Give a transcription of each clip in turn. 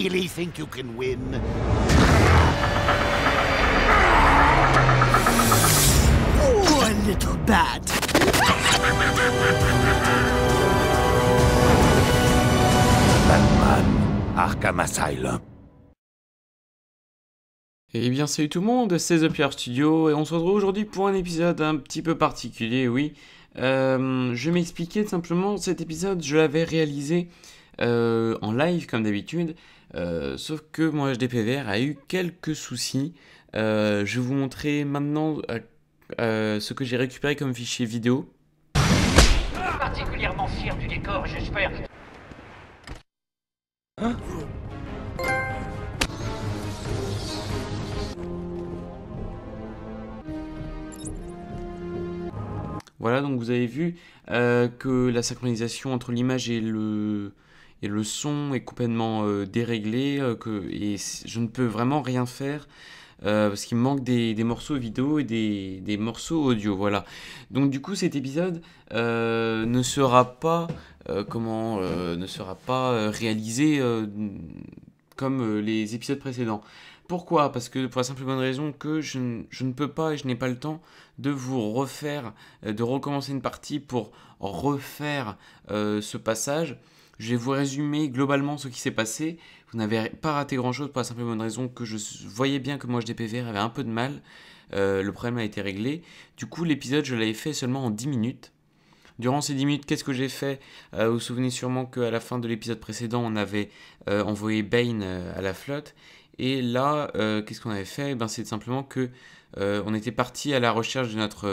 really think you can win? little Batman, Arkham Asylum. Et eh bien salut tout le monde, c'est The Pierre Studio et on se retrouve aujourd'hui pour un épisode un petit peu particulier, oui. Euh, je m'expliquais simplement, cet épisode je l'avais réalisé euh, en live comme d'habitude. Euh, sauf que mon HDPVR a eu quelques soucis. Euh, je vais vous montrer maintenant ce que j'ai récupéré comme fichier vidéo. Particulièrement fier du décor, j'espère. Voilà, donc vous avez vu que la synchronisation entre l'image et le, et le son est complètement euh, déréglé euh, que, et je ne peux vraiment rien faire euh, parce qu'il me manque des, morceaux vidéo et des, morceaux audio, voilà. Donc du coup cet épisode ne sera pas comment ne sera pas réalisé comme les épisodes précédents pourquoi Parce que pour la simple et bonne raison que je, ne, peux pas et je n'ai pas le temps de vous refaire, euh, de recommencer une partie pour refaire euh, ce passage. Je vais vous résumer globalement ce qui s'est passé. Vous n'avez pas raté grand-chose pour la simple et bonne raison que je voyais bien que moi je avait un peu de mal. Euh, le problème a été réglé. Du coup, l'épisode, je l'avais fait seulement en 10 minutes. Durant ces 10 minutes, qu'est-ce que j'ai fait Vous vous souvenez sûrement qu'à la fin de l'épisode précédent, on avait envoyé Bane à la flotte. Et là, euh, qu'est-ce qu'on avait fait eh ben, C'est simplement que euh, on était parti à la recherche de notre,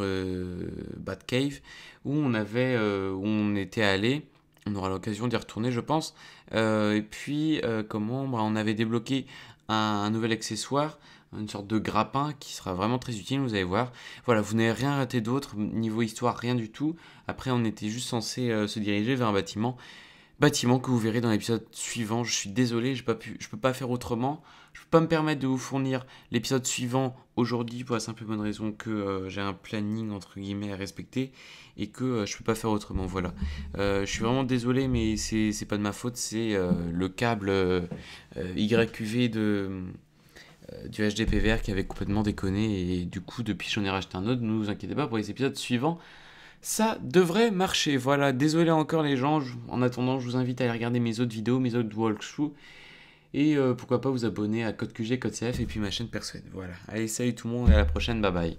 euh, Batcave, où on, avait, où on était allé. On aura l'occasion d'y retourner, je pense. et puis, comment bah, On avait débloqué un, nouvel accessoire une sorte de grappin qui sera vraiment très utile, vous allez voir. Voilà, vous n'avez rien raté d'autre, niveau histoire, rien du tout. Après, on était juste censé se diriger vers un bâtiment bâtiment que vous verrez dans l'épisode suivant. Je suis désolé, pas pu, je ne peux pas faire autrement. Je ne peux pas me permettre de vous fournir l'épisode suivant aujourd'hui pour la simple et bonne raison que euh, j'ai un planning entre guillemets à respecter et que euh, je ne peux pas faire autrement. Voilà. Euh, je suis vraiment désolé, mais c'est n'est pas de ma faute. C'est le câble YQV de du HDPVR qui avait complètement déconné et du coup depuis j'en ai racheté un autre, ne vous inquiétez pas pour les épisodes suivants, ça devrait marcher. Voilà, désolé encore les gens, en attendant, je vous invite à aller regarder mes autres vidéos, mes autres walkthroughs, et euh, pourquoi pas vous abonner à Code QG, Code CF et puis ma chaîne Persuade, Voilà, allez, salut tout le monde et à la prochaine, bye bye.